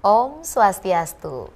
Om Swastiastu.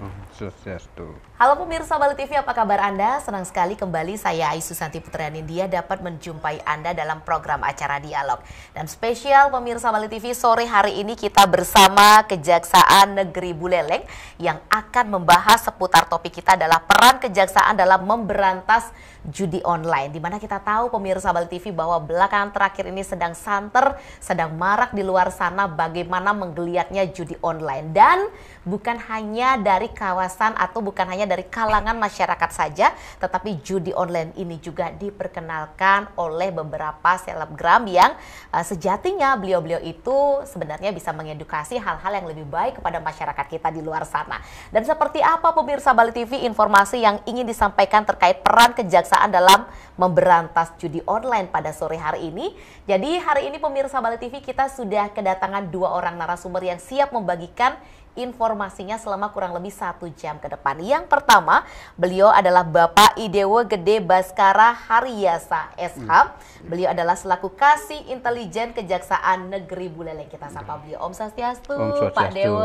Om Swastiastu. Halo pemirsa Bali TV, apa kabar Anda? Senang sekali kembali saya Aisyu Santi Putriani Dia dapat menjumpai Anda dalam program acara Dialog. Dan spesial pemirsa Bali TV, sore hari ini kita bersama Kejaksaan Negeri Buleleng yang akan membahas seputar topik kita adalah peran kejaksaan dalam memberantas judi online. Dimana kita tahu pemirsa Bali TV bahwa belakangan terakhir ini sedang santer, sedang marak di luar sana bagaimana menggeliatnya judi online. Dan bukan hanya dari kawasan atau bukan hanya dari kalangan masyarakat saja, tetapi judi online ini juga diperkenalkan oleh beberapa selebgram yang uh, sejatinya beliau-beliau itu sebenarnya bisa mengedukasi hal-hal yang lebih baik kepada masyarakat kita di luar sana. Dan seperti apa pemirsa Bali TV informasi yang ingin disampaikan terkait peran kejaksaan dalam memberantas judi online pada sore hari ini. Jadi hari ini pemirsa Bali TV kita sudah kedatangan dua orang narasumber yang siap membagikan informasinya selama kurang lebih satu jam ke depan. Yang pertama, beliau adalah Bapak Idewo Gede Baskara Haryasa SH. Hmm. Beliau adalah selaku Kasih Intelijen Kejaksaan Negeri Buleleng. Kita sapa beliau Om Sastiastu, Om Sastiastu. Pak Dewo.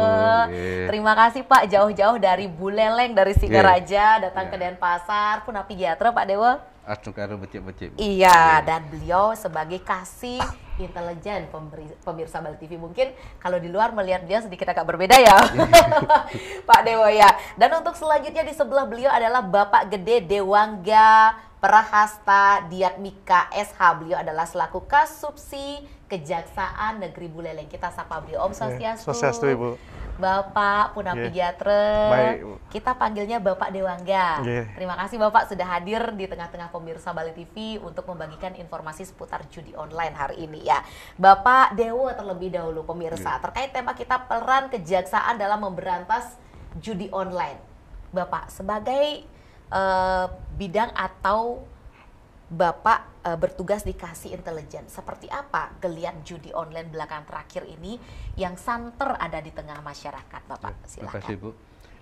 Yeah. Terima kasih Pak jauh-jauh dari Buleleng, dari iya. Singaraja, yeah. datang yeah. ke Denpasar, api Pak Dewo. Iya, iya, dan beliau sebagai kasih intelijen pemirsa Bali TV mungkin kalau di luar melihat dia sedikit agak berbeda ya Pak Dewa ya dan untuk selanjutnya di sebelah beliau adalah Bapak Gede Dewangga Prahasta Diatmika SH beliau adalah selaku Kasubsi Kejaksaan Negeri Buleleng kita sapa beliau Om Swastiastu, Swastiastu Ibu Bapak puna Yeah. Iya. Kita panggilnya Bapak Dewangga. Yeah. Terima kasih Bapak sudah hadir di tengah-tengah pemirsa Bali TV untuk membagikan informasi seputar judi online hari ini ya. Bapak Dewo terlebih dahulu pemirsa yeah. terkait tema kita peran kejaksaan dalam memberantas judi online. Bapak sebagai uh, bidang atau Bapak e, bertugas di Kasih Intelijen. Seperti apa geliat judi online belakang terakhir ini yang santer ada di tengah masyarakat, Bapak? Ya, terima kasih, Bu.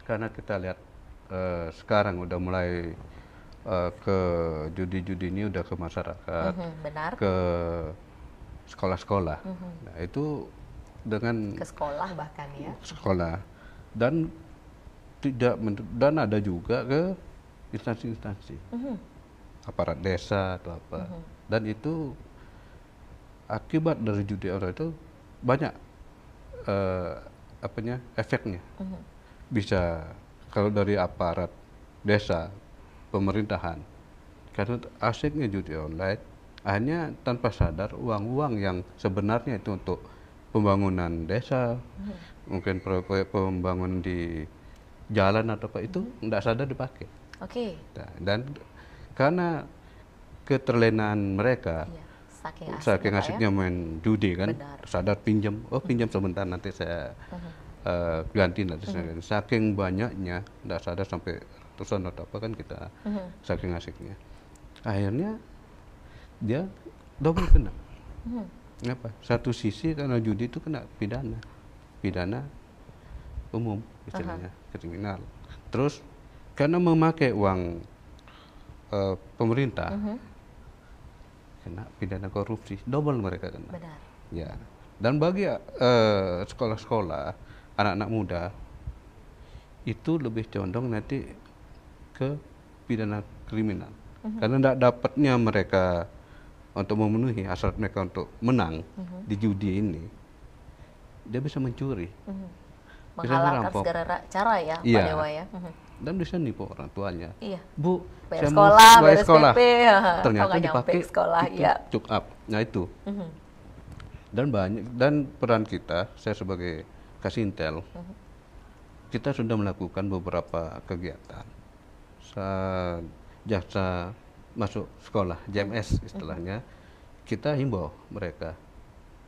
Karena kita lihat e, sekarang udah mulai e, ke judi-judi ini udah ke masyarakat, mm -hmm, benar. ke sekolah-sekolah. Mm -hmm. Nah, itu dengan ke sekolah bahkan ya. Sekolah. Dan tidak dan ada juga ke instansi-instansi. Mm -hmm aparat desa atau apa hmm. dan itu akibat dari judi online itu banyak uh, apanya efeknya hmm. bisa kalau dari aparat desa pemerintahan karena asiknya judi online hanya tanpa sadar uang-uang yang sebenarnya itu untuk pembangunan desa hmm. mungkin proyek pembangunan di jalan atau apa itu tidak mhm. hmm. sadar dipakai oke okay. Nah, dan karena keterlenaan mereka ya, saking, saking asiknya ya? main judi kan Benar. sadar pinjam oh pinjam mhm. sebentar nanti saya uh mhm. -huh. uh, eh, ganti nanti saya mhm. saking banyaknya tidak sadar sampai ratusan atau apa kan kita uh saking asiknya akhirnya dia double kena uh -huh. Kenapa? Satu sisi karena judi itu kena pidana, pidana umum istilahnya uh -huh. kriminal. Terus karena memakai uang uh, pemerintah mm -hmm. kena pidana korupsi double mereka kena Benar. ya dan bagi eh, sekolah-sekolah uh, anak-anak muda itu lebih condong nanti ke pidana kriminal mm -hmm. karena tidak dapatnya mereka untuk memenuhi hasrat mereka untuk menang mm -hmm. di judi ini dia bisa mencuri mm -hmm. bisa segala cara ya, ya. Pak Dewa ya mm -hmm dan biasanya nipu orang tuanya. Iya. Bu, bayar saya sekolah, mau bayar sekolah. SPP, Ternyata dipakai sekolah, itu ya. Cuk up. Nah itu. Mm -hmm. Dan banyak dan peran kita, saya sebagai kasih intel, mm -hmm. kita sudah melakukan beberapa kegiatan. Saat jasa masuk sekolah, JMS mhm. istilahnya, mm -hmm. kita himbau mereka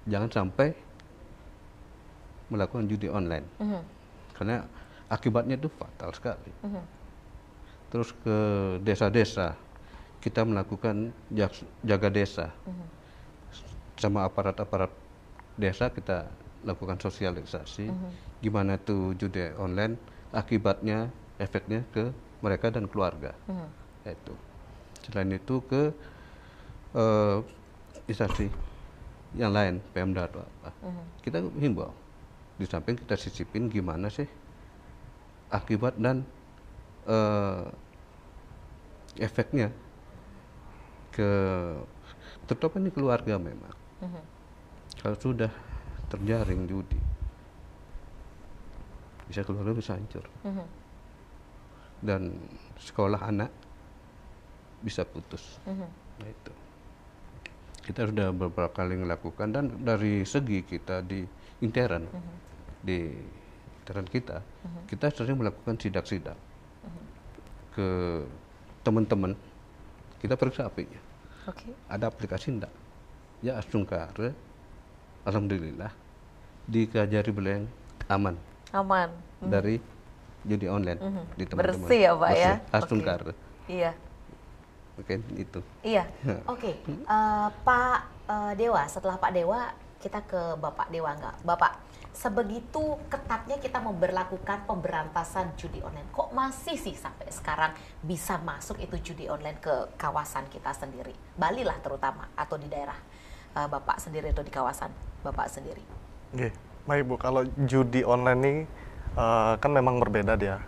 jangan sampai melakukan judi online. Mm -hmm. Karena akibatnya itu fatal sekali. Mm -hmm. Terus ke desa-desa, kita melakukan jaga desa. Mm -hmm. Sama aparat-aparat desa kita lakukan sosialisasi. Mm -hmm. Gimana itu judi online, akibatnya, efeknya ke mereka dan keluarga. Mm -hmm. Itu. Selain itu ke uh, instansi yang lain, Pemda atau apa. Mm -hmm. Kita himbau. Di samping kita sisipin gimana sih akibat dan uh, efeknya ke terutama ini keluarga memang mm-hmm. kalau sudah terjaring judi bisa keluarga bisa hancur mm-hmm. dan sekolah anak bisa putus mm-hmm. nah, itu kita sudah beberapa kali melakukan dan dari segi kita di intern mm-hmm. di kesadaran kita, uh-huh. kita sering melakukan sidak-sidak uh-huh. ke teman-teman. Kita periksa apinya. Okay. Ada aplikasi enggak? Ya asungkar. Ya. alhamdulillah dikajari beleng aman. Aman. Uh-huh. Dari judi online uh-huh. di teman-teman. Bersih ya pak ya. Asungkar. Okay. Iya. Oke itu. Iya. Ya. Oke, okay. Hmm? uh, eh, Pak uh, Dewa. Setelah Pak Dewa, kita ke Bapak Dewa enggak? Bapak, sebegitu ketatnya kita memberlakukan pemberantasan judi online kok masih sih sampai sekarang bisa masuk itu judi online ke kawasan kita sendiri Bali lah terutama atau di daerah uh, Bapak sendiri atau di kawasan Bapak sendiri Oke, okay. baik Bu kalau judi online nih eh, uh, kan memang berbeda dia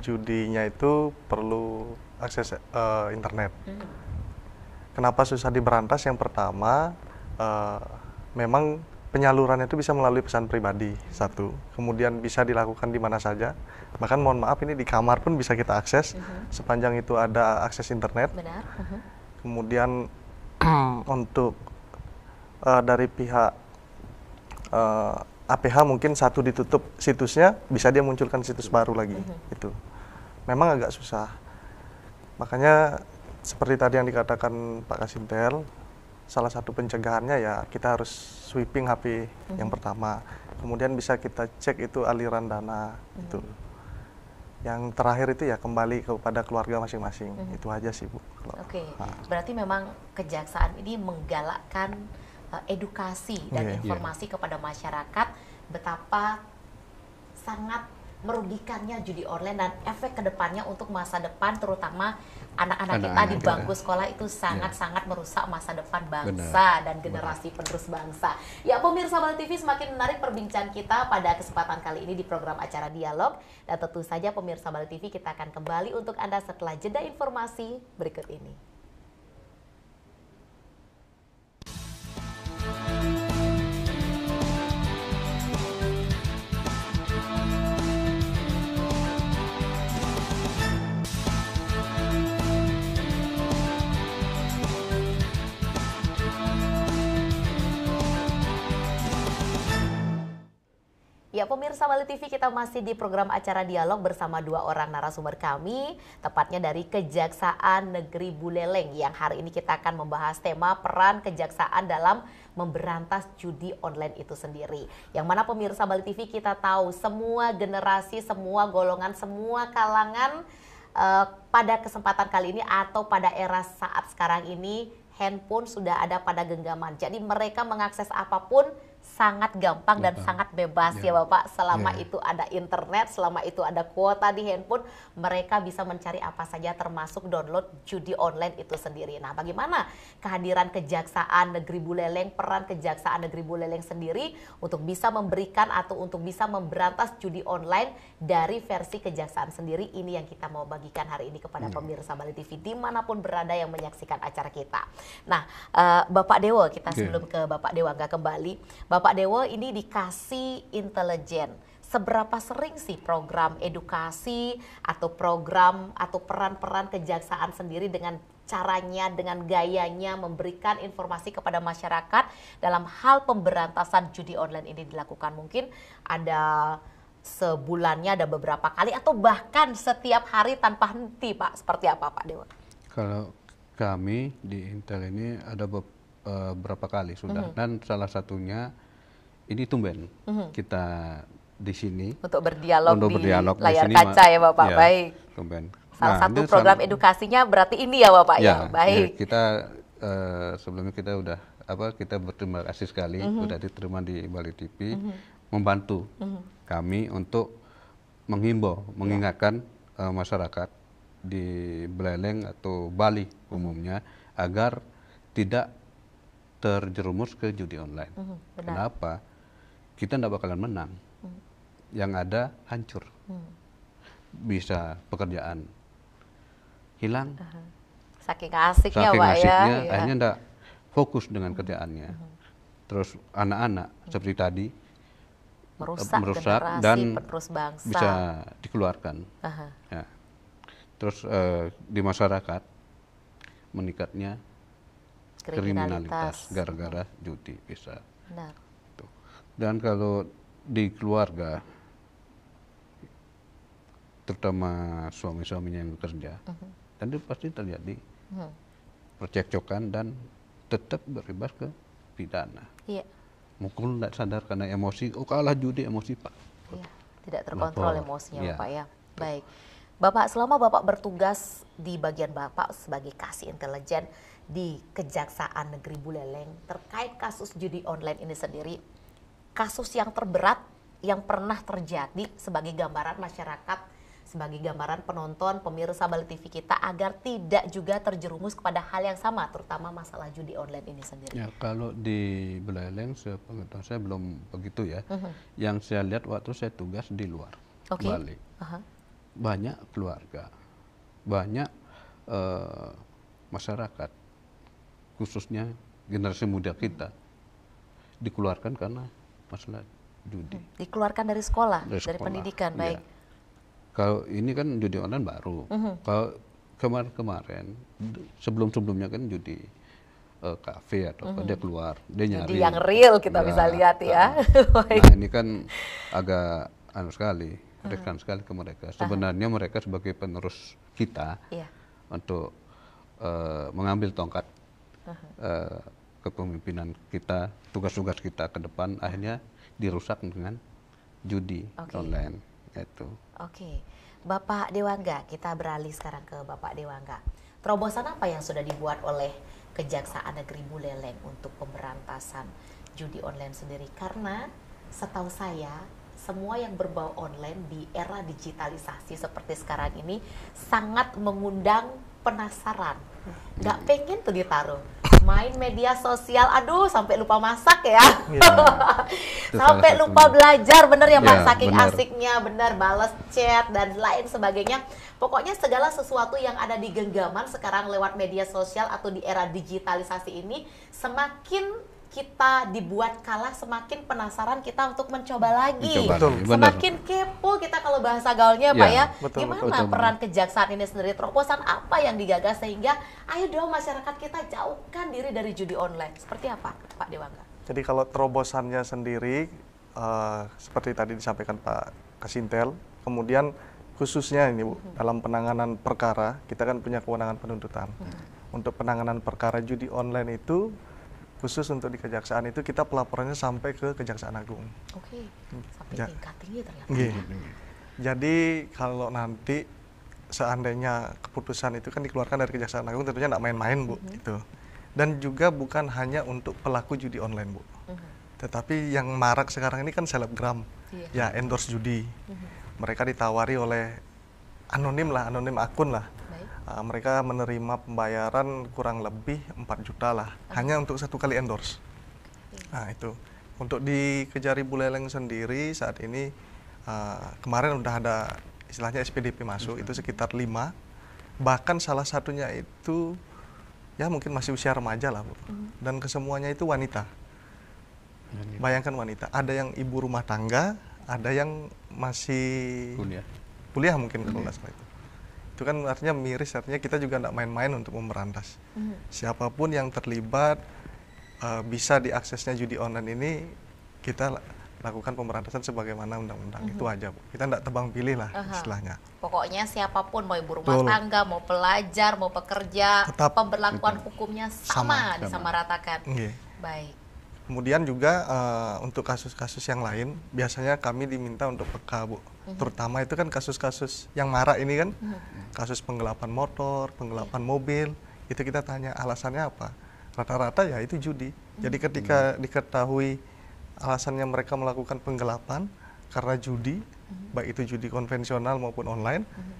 judinya itu perlu akses uh, internet hmm. kenapa susah diberantas yang pertama uh, memang penyalurannya itu bisa melalui pesan pribadi satu kemudian bisa dilakukan di mana saja bahkan mohon maaf ini di kamar pun bisa kita akses uh mhm. -huh. sepanjang itu ada akses internet Benar. Uh mhm. -huh. kemudian untuk uh, dari pihak uh, eh, APH mungkin satu ditutup situsnya bisa dia munculkan situs baru lagi uh mhm. -huh. itu memang agak susah makanya seperti tadi yang dikatakan Pak Kasintel salah satu pencegahannya ya kita harus sweeping HP hmm. yang mhm. pertama. Kemudian bisa kita cek itu aliran dana hmm. itu. Yang terakhir itu ya kembali kepada keluarga masing-masing. Hmm. Itu aja sih, Bu. Oke. Okay. Nah. Berarti memang kejaksaan ini menggalakkan uh, edukasi dan yeah. Iya. informasi yeah. kepada masyarakat betapa sangat merugikannya judi online dan efek kedepannya untuk masa depan terutama anak-anak kita anak di bangku sekolah itu iya. sangat-sangat yeah. merusak masa depan bangsa Benar. dan generasi Benar. penerus bangsa. Ya pemirsa Bali TV semakin menarik perbincangan kita pada kesempatan kali ini di program acara Dialog dan tentu saja pemirsa Bali TV kita akan kembali untuk Anda setelah jeda informasi berikut ini. pemirsa Bali TV kita masih di program acara dialog bersama dua orang narasumber kami, tepatnya dari Kejaksaan Negeri Buleleng yang hari ini kita akan membahas tema peran kejaksaan dalam memberantas judi online itu sendiri. Yang mana pemirsa Bali TV kita tahu semua generasi, semua golongan, semua kalangan uh, pada kesempatan kali ini atau pada era saat sekarang ini handphone sudah ada pada genggaman. Jadi mereka mengakses apapun sangat gampang, dan sangat bebas ya, ya Bapak. Selama ya. itu ada internet, selama itu ada kuota di handphone, mereka bisa mencari apa saja termasuk download judi online itu sendiri. Nah, bagaimana kehadiran Kejaksaan Negeri Buleleng, peran Kejaksaan Negeri Buleleng sendiri untuk bisa memberikan atau untuk bisa memberantas judi online dari versi Kejaksaan sendiri ini yang kita mau bagikan hari ini kepada ya. pemirsa Bali TV dimanapun berada yang menyaksikan acara kita. Nah, uh, Bapak Dewa, kita okay. sebelum ke Bapak Dewa nggak kembali, Bapak Pak Dewo ini dikasih intelijen. Seberapa sering sih program edukasi atau program atau peran-peran kejaksaan sendiri dengan caranya, dengan gayanya memberikan informasi kepada masyarakat dalam hal pemberantasan judi online ini dilakukan? Mungkin ada sebulannya ada beberapa kali atau bahkan setiap hari tanpa henti Pak? Seperti apa Pak Dewa? Kalau kami di Intel ini ada beberapa eh, kali sudah mm -hmm. dan salah satunya ini tumben mm-hmm. kita di sini untuk berdialog untuk berdialog di layar di kaca ya Bapak. Ya, Baik. Tumben. Salah nah, satu program sama, edukasinya berarti ini ya Bapak ya. ya? Baik. Ya, kita uh, sebelumnya kita udah apa kita berterima kasih sekali mm-hmm. udah diterima di Bali TV mm-hmm. membantu mm-hmm. kami untuk menghimbau, iya. mengingatkan ya. uh, masyarakat di Beleleng atau Bali umumnya agar tidak terjerumus ke judi online. Mm -hmm, benar. Kenapa? kita tidak bakalan menang. Hmm. Yang ada hancur. Hmm. Bisa pekerjaan hilang. Saking asiknya, Saking ya. asiknya, ya. Akhirnya tidak fokus dengan kerjaannya. Hmm. Terus anak-anak hmm. seperti tadi merusak, merusak dan bisa dikeluarkan. ya. Terus uh, di masyarakat meningkatnya kriminalitas gara-gara judi bisa. Benar dan kalau di keluarga terutama suami suaminya yang bekerja uh-huh. dia pasti terjadi uh-huh. percekcokan dan tetap beribas ke pidana Yeah. mukul tidak sadar karena emosi oh kalah judi emosi pak iya, tidak terkontrol Lapor. emosinya iya. pak ya baik Bapak, selama Bapak bertugas di bagian Bapak sebagai kasih intelijen di Kejaksaan Negeri Buleleng terkait kasus judi online ini sendiri, kasus yang terberat yang pernah terjadi sebagai gambaran masyarakat sebagai gambaran penonton pemirsa Bali TV kita agar tidak juga terjerumus kepada hal yang sama terutama masalah judi online ini sendiri. Ya, kalau di Belaleng, sepengetahuan saya belum begitu ya. Uh mm-hmm. -huh. Yang saya lihat waktu saya tugas di luar okay. Bali. Uh -huh. Banyak keluarga. Banyak uh, masyarakat khususnya generasi muda kita dikeluarkan karena masalah judi. Hmm. Dikeluarkan dari sekolah, dari, sekolah. pendidikan, iya. baik. Ya. Kalau ini kan judi online baru. Mm -hmm. Kalau kemarin-kemarin, sebelum-sebelumnya kan judi uh, kafe atau mm -hmm. dia mhm. keluar, dia nyari. Judi yang real kita ya, bisa lihat ya. nah ini kan agak anu sekali, mhm. rekan mm -hmm. sekali ke mereka. Sebenarnya uh mereka sebagai penerus kita yeah. untuk uh, mengambil tongkat. Uh -huh. uh, kepemimpinan kita, tugas-tugas kita ke depan akhirnya dirusak dengan judi okay. online itu. Oke. Okay. Bapak Dewangga, kita beralih sekarang ke Bapak Dewangga. Terobosan apa yang sudah dibuat oleh Kejaksaan Negeri Buleleng untuk pemberantasan judi online sendiri? Karena setahu saya semua yang berbau online di era digitalisasi seperti sekarang ini sangat mengundang penasaran nggak pengen tuh ditaruh main media sosial aduh sampai lupa masak ya, ya sampai lupa belajar bener ya, ya saking bener. asiknya bener balas chat dan lain sebagainya pokoknya segala sesuatu yang ada di genggaman sekarang lewat media sosial atau di era digitalisasi ini semakin kita dibuat kalah semakin penasaran kita untuk mencoba hmm, lagi. Semakin Bener. kepo kita kalau bahasa gaulnya iya, ya, Pak ya. Betul, Gimana betul, betul, peran kejaksaan ini sendiri terobosan apa yang digagas sehingga ayo dong masyarakat kita jauhkan diri dari judi online. Seperti apa Pak Dewangga? Jadi kalau terobosannya sendiri uh, seperti tadi disampaikan Pak Kasintel, kemudian khususnya ini Bu hmm. dalam penanganan perkara kita kan punya kewenangan penuntutan. Hmm. Untuk penanganan perkara judi online itu khusus untuk di kejaksaan itu kita pelaporannya sampai ke kejaksaan agung. Oke, hmm, sampai ja tingkat tinggi ya ternyata. Iya. Jadi kalau nanti seandainya keputusan itu kan dikeluarkan dari kejaksaan agung tentunya tidak main-main bu, mm -hmm. itu. Dan juga bukan hanya untuk pelaku judi online bu, mm -hmm. tetapi yang marak sekarang ini kan selebgram, yeah. ya endorse judi. Mm -hmm. Mereka ditawari oleh anonim lah, anonim akun lah uh, mereka menerima pembayaran kurang lebih 4 juta lah okay. hanya untuk satu kali endorse okay. nah itu untuk di Kejari Buleleng sendiri saat ini uh, kemarin udah ada istilahnya SPDP masuk okay. Hmm. itu sekitar 5 bahkan salah satunya itu ya mungkin masih usia remaja lah bu mm. dan kesemuanya itu wanita bayangkan wanita ada yang ibu rumah tangga ada yang masih kuliah kuliah mungkin kalau nggak itu itu kan artinya miris artinya kita juga tidak main-main untuk memerantas hmm. siapapun yang terlibat uh, bisa diaksesnya judi online ini kita lakukan pemberantasan sebagaimana undang-undang mm -hmm. itu aja bu kita tidak tebang pilih lah uh -huh. istilahnya pokoknya siapapun mau ibu rumah Betul. tangga mau pelajar mau pekerja Tetap, pemberlakuan itu. hukumnya sama, sama disamaratakan Okay. Iya. baik Kemudian juga uh, untuk kasus-kasus yang lain, biasanya kami diminta untuk peka, Bu. Mm-hmm. Terutama itu kan kasus-kasus yang marah ini kan, mm-hmm. kasus penggelapan motor, penggelapan mobil, itu kita tanya alasannya apa. Rata-rata ya itu judi. Mm-hmm. Jadi ketika diketahui alasannya mereka melakukan penggelapan karena judi, mhm. baik itu judi konvensional maupun online, mhm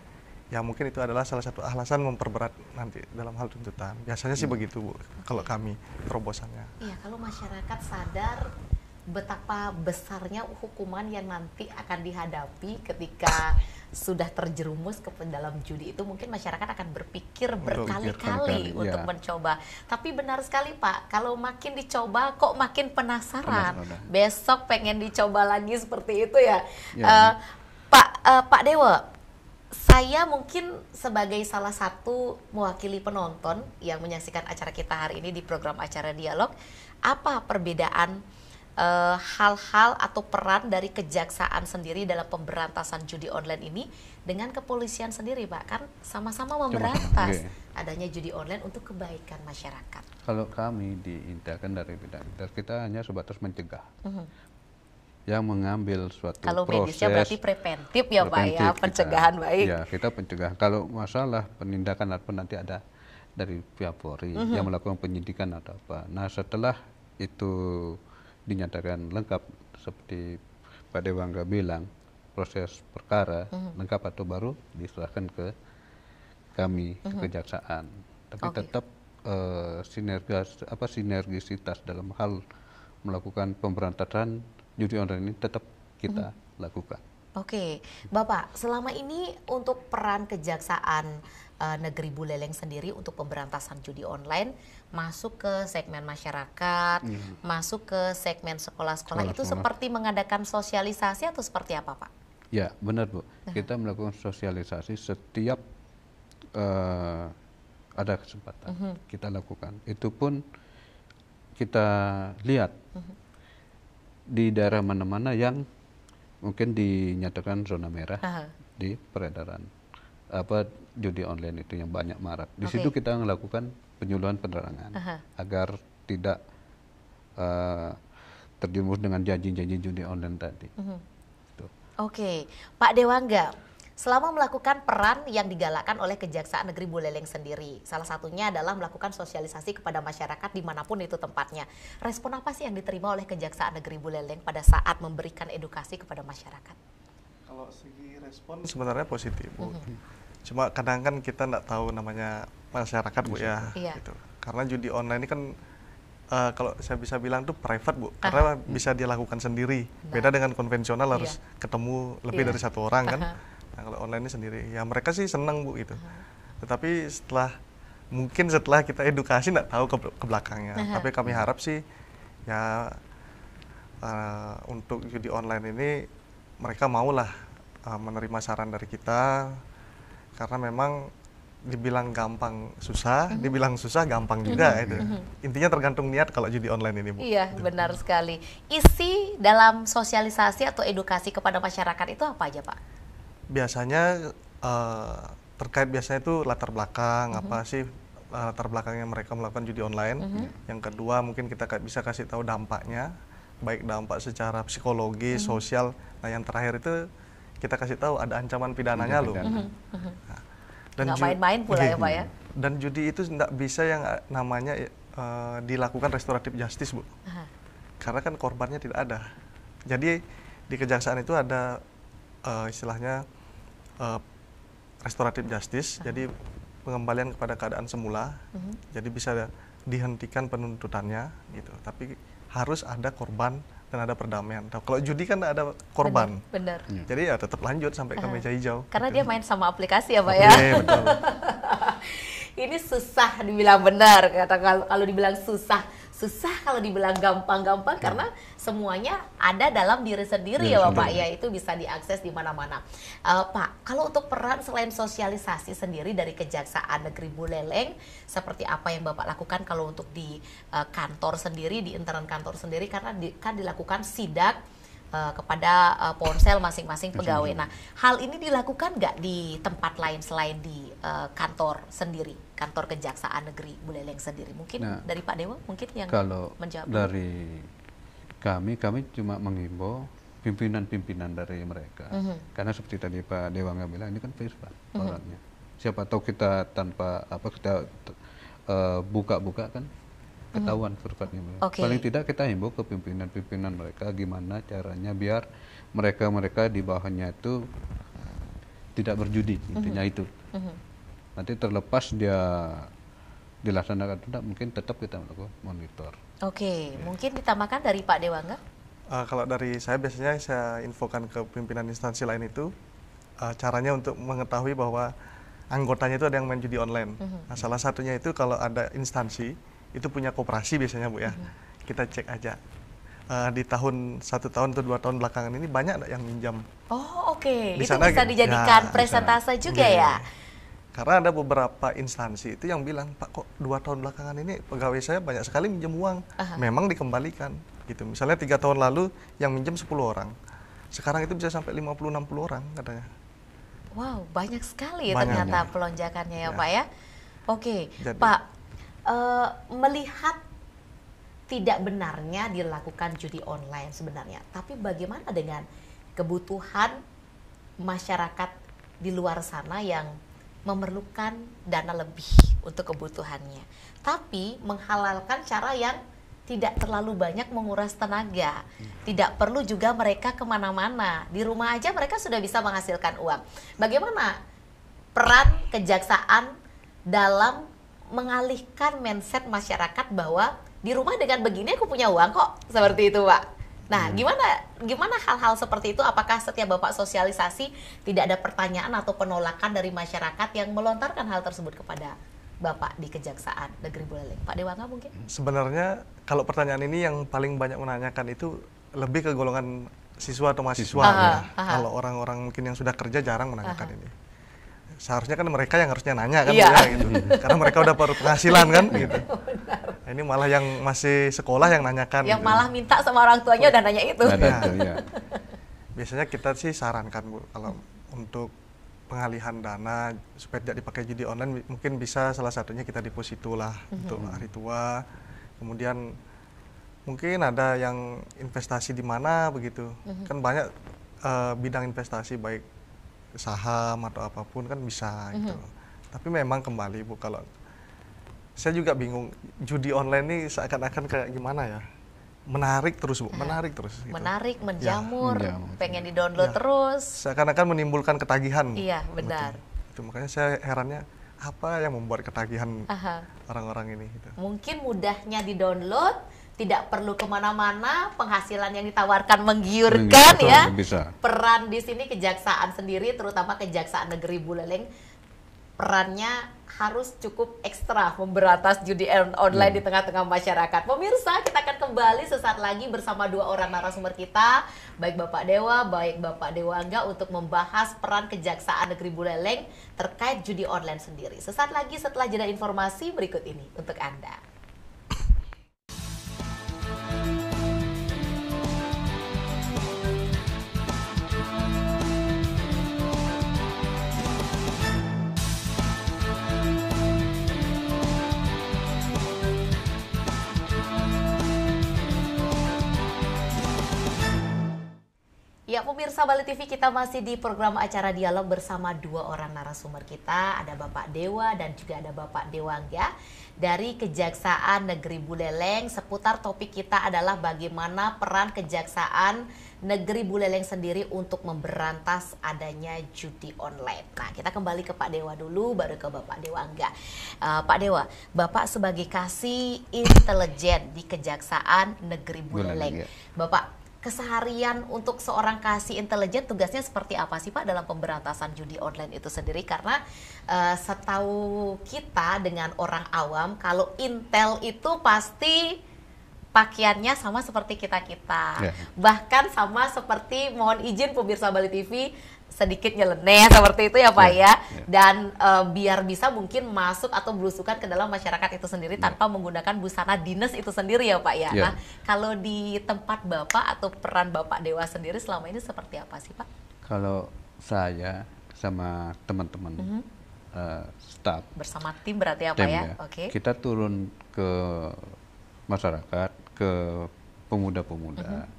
ya mungkin itu adalah salah satu alasan memperberat nanti dalam hal tuntutan. Biasanya sih hmm. begitu Bu, kalau kami terobosannya. Iya, kalau masyarakat sadar betapa besarnya hukuman yang nanti akan dihadapi ketika sudah terjerumus ke dalam judi itu mungkin masyarakat akan berpikir berkali-kali untuk ya. mencoba. Tapi benar sekali Pak, kalau makin dicoba kok makin penasaran. benar. Besok pengen dicoba lagi seperti itu ya. ya. Uh, Pak uh, Pak Dewa, saya mungkin sebagai salah satu mewakili penonton yang menyaksikan acara kita hari ini di program acara dialog, apa perbedaan eh, hal-hal uh, atau peran dari kejaksaan sendiri dalam pemberantasan judi online ini dengan kepolisian sendiri, Pak? Kan sama-sama memberantas okay. adanya judi online untuk kebaikan masyarakat. Kalau kami diindahkan dari bidang kita hanya sebatas mencegah. Uh mhm. -huh yang mengambil suatu kalau proses. Kalau medisnya berarti preventif ya preventif Pak ya, pencegahan kita, baik. Ya, kita pencegahan. Iya, kalau masalah penindakan apa nanti ada dari pihak Polri mm -hmm. yang melakukan penyidikan atau apa. Nah, setelah itu dinyatakan lengkap seperti Pak Dewangga bilang, proses perkara mm -hmm. lengkap atau baru diserahkan ke kami mm -hmm. ke mhm. kejaksaan. Tapi okay. tetap uh, sinergis apa sinergisitas dalam hal melakukan pemberantasan judi online ini tetap kita hmm. lakukan. Oke, okay. Bapak, selama ini untuk peran kejaksaan uh, negeri Buleleng sendiri untuk pemberantasan judi online masuk ke segmen masyarakat, hmm. masuk ke segmen sekolah-sekolah itu seperti mengadakan sosialisasi atau seperti apa, Pak? Ya, benar, Bu. Nah. Kita melakukan sosialisasi setiap uh, ada kesempatan. Mm-hmm. Kita lakukan. Itu pun kita lihat mm-hmm di daerah mana-mana yang mungkin dinyatakan zona merah Aha. di peredaran apa judi online itu yang banyak marak. Di okay. situ kita melakukan penyuluhan penerangan Aha. agar tidak uh, terjerumus dengan janji-janji judi online tadi. Mhm. Uh gitu. -huh. Oke, okay. Pak Dewangga, selama melakukan peran yang digalakkan oleh Kejaksaan Negeri Buleleng sendiri. Salah satunya adalah melakukan sosialisasi kepada masyarakat dimanapun itu tempatnya. Respon apa sih yang diterima oleh Kejaksaan Negeri Buleleng pada saat memberikan edukasi kepada masyarakat? Kalau segi respon sebenarnya positif, Bu. Mm -hmm. Cuma kadang kan kita nggak tahu namanya masyarakat, Bu ya. Iya. Gitu. Karena judi online ini kan uh, kalau saya bisa bilang tuh private bu, karena bisa dia lakukan sendiri. Nah. Beda dengan konvensional harus iya. ketemu lebih iya. dari satu orang kan nah, kalau online ini sendiri ya mereka sih senang bu itu. tetapi setelah mungkin setelah kita edukasi nggak tahu ke, belakangnya uh -huh. tapi kami harap sih ya uh, untuk judi online ini mereka maulah uh, menerima saran dari kita karena memang dibilang gampang susah, mm -hmm. dibilang susah gampang juga mm -hmm. itu. Mm -hmm. Intinya tergantung niat kalau judi online ini, Bu. Iya, itu. benar sekali. Isi dalam sosialisasi atau edukasi kepada masyarakat itu apa aja, Pak? biasanya uh, terkait biasanya itu latar belakang mm -hmm. apa sih uh, latar belakangnya mereka melakukan judi online. Mm -hmm. Yang kedua mungkin kita bisa kasih tahu dampaknya baik dampak secara psikologi, mm -hmm. sosial. Nah, yang terakhir itu kita kasih tahu ada ancaman pidananya loh. Mm -hmm. nah, dan nggak main-main pula ya pak ya. Dan judi itu tidak bisa yang eh, namanya uh, dilakukan restoratif justice bu, -huh. karena kan korbannya tidak ada. Jadi di kejaksaan itu ada uh, istilahnya uh, restoratif justice, uh -huh. jadi pengembalian kepada keadaan semula, uh mhm. -huh. jadi bisa dihentikan penuntutannya gitu. Tapi harus ada korban dan ada perdamaian. Nah, kalau judi kan ada korban. Benar. benar. Iya. Jadi ya tetap lanjut sampai uh -huh. ke meja hijau. Karena gitu. dia main sama aplikasi ya, Pak ya. Iya, betul. Ini susah dibilang benar kata kalau dibilang susah susah kalau dibilang gampang-gampang ya. karena semuanya ada dalam diri sendiri ya, ya Bapak sendiri. ya itu bisa diakses di mana-mana. Uh, Pak, kalau untuk peran selain sosialisasi sendiri dari Kejaksaan Negeri Buleleng seperti apa yang Bapak lakukan kalau untuk di uh, kantor sendiri di internal kantor sendiri karena di, kan dilakukan sidak uh, kepada uh, ponsel masing-masing pegawai. Nah, hal ini dilakukan nggak di tempat lain selain di uh, kantor sendiri? kantor kejaksaan negeri Buleleng sendiri. Mungkin nah, dari Pak Dewa mungkin yang kalau menjawab. Dari kami, kami cuma menghimbau pimpinan-pimpinan dari mereka. Mm -hmm. Karena seperti tadi Pak Dewa nggak ini kan Facebook mm -hmm. orangnya. Siapa tahu kita tanpa apa kita eh, buka-buka uh, kan mhm. ketahuan mm-hmm. Okay. Paling tidak kita himbau ke pimpinan-pimpinan mereka gimana caranya biar mereka-mereka di bawahnya itu tidak berjudi intinya mm-hmm. itu. Mm-hmm nanti terlepas dia dilaksanakan tidak mungkin tetap kita melakukan monitor. Oke, ya. mungkin ditambahkan dari Pak Dewangga? Uh, kalau dari saya biasanya saya infokan ke pimpinan instansi lain itu uh, caranya untuk mengetahui bahwa anggotanya itu ada yang main judi online. Mm -hmm. nah, salah satunya itu kalau ada instansi itu punya koperasi biasanya bu ya, mm -hmm. kita cek aja. Uh, di tahun satu tahun atau dua tahun belakangan ini banyak yang minjam. Oh oke, okay. itu sana, bisa gitu. dijadikan ya, presentase juga iya. ya. ya karena ada beberapa instansi itu yang bilang pak kok dua tahun belakangan ini pegawai saya banyak sekali minjem uang Aha. memang dikembalikan gitu misalnya tiga tahun lalu yang minjem 10 orang sekarang itu bisa sampai 50-60 orang katanya wow banyak sekali ya ternyata pelonjakannya ya, ya pak ya oke Jadi, pak uh, melihat tidak benarnya dilakukan judi online sebenarnya tapi bagaimana dengan kebutuhan masyarakat di luar sana yang memerlukan dana lebih untuk kebutuhannya. Tapi menghalalkan cara yang tidak terlalu banyak menguras tenaga. Hmm. Tidak perlu juga mereka kemana-mana. Di rumah aja mereka sudah bisa menghasilkan uang. Bagaimana peran kejaksaan dalam mengalihkan mindset masyarakat bahwa di rumah dengan begini aku punya uang kok seperti itu pak Nah, iya. gimana gimana hal-hal seperti itu? Apakah setiap Bapak sosialisasi tidak ada pertanyaan atau penolakan dari masyarakat yang melontarkan hal tersebut kepada Bapak di Kejaksaan Negeri Buleleng? Pak Dewangga mungkin? Sebenarnya kalau pertanyaan ini yang paling banyak menanyakan itu lebih ke golongan siswa atau mahasiswa aha, ya. Aha. Kalau orang-orang mungkin yang sudah kerja jarang menanyakan aha. ini seharusnya kan mereka yang harusnya nanya kan yeah. ya, gitu. karena mereka udah baru penghasilan kan gitu nah, ini malah yang masih sekolah yang nanyakan yang gitu. malah minta sama orang tuanya udah nanya itu ya. biasanya kita sih sarankan bu kalau untuk pengalihan dana supaya tidak dipakai judi online mungkin bisa salah satunya kita deposito lah mm -hmm. untuk hari tua kemudian mungkin ada yang investasi di mana begitu -hmm. kan banyak uh, bidang investasi baik saham atau apapun kan bisa mhm. gitu. Mm -hmm. Tapi memang kembali Bu kalau saya juga bingung judi online ini seakan-akan kayak gimana ya? Menarik terus Bu, iya. menarik terus gitu. Menarik, ya, menjamur, ya, pengen iya. di-download ya. terus. Seakan-akan menimbulkan ketagihan. Iya, benar. Itu makanya saya herannya apa yang membuat ketagihan orang-orang ini gitu. Mungkin mudahnya di-download tidak perlu kemana-mana, penghasilan yang ditawarkan menggiurkan bisa, ya. Bisa. Peran di sini kejaksaan sendiri, terutama kejaksaan negeri Buleleng, perannya harus cukup ekstra memberantas judi online hmm. di tengah-tengah masyarakat. Pemirsa, kita akan kembali sesaat lagi bersama dua orang narasumber kita, baik Bapak Dewa, baik Bapak Dewa Angga untuk membahas peran Kejaksaan Negeri Buleleng terkait judi online sendiri. Sesaat lagi setelah jeda informasi berikut ini untuk Anda. Ya pemirsa Bali TV kita masih di program acara dialog bersama dua orang narasumber kita ada Bapak Dewa dan juga ada Bapak Dewangga dari Kejaksaan Negeri Buleleng seputar topik kita adalah bagaimana peran Kejaksaan Negeri Buleleng sendiri untuk memberantas adanya judi online. Nah kita kembali ke Pak Dewa dulu baru ke Bapak Dewangga. Uh, Pak Dewa, Bapak sebagai kasih intelijen di Kejaksaan Negeri Buleleng, ya. Bapak keseharian untuk seorang kasih intelijen tugasnya seperti apa sih Pak dalam pemberantasan judi online itu sendiri karena uh, setahu kita dengan orang awam kalau intel itu pasti pakaiannya sama seperti kita kita yeah. bahkan sama seperti mohon izin pemirsa Bali TV sedikit nyeleneh seperti itu ya Pak yeah, ya. Yeah. Ya. Dan uh, biar bisa mungkin masuk atau berusukan ke dalam masyarakat itu sendiri yeah. tanpa menggunakan busana dinas itu sendiri ya Pak ya. ya. Nah, kalau di tempat Bapak atau peran Bapak Dewa sendiri selama ini seperti apa sih Pak? Kalau saya sama teman-teman mm -hmm. uh, staff bersama tim berarti apa ya, ya? ya. Oke. Okay. Kita turun ke masyarakat, ke pemuda-pemuda. Mm -hmm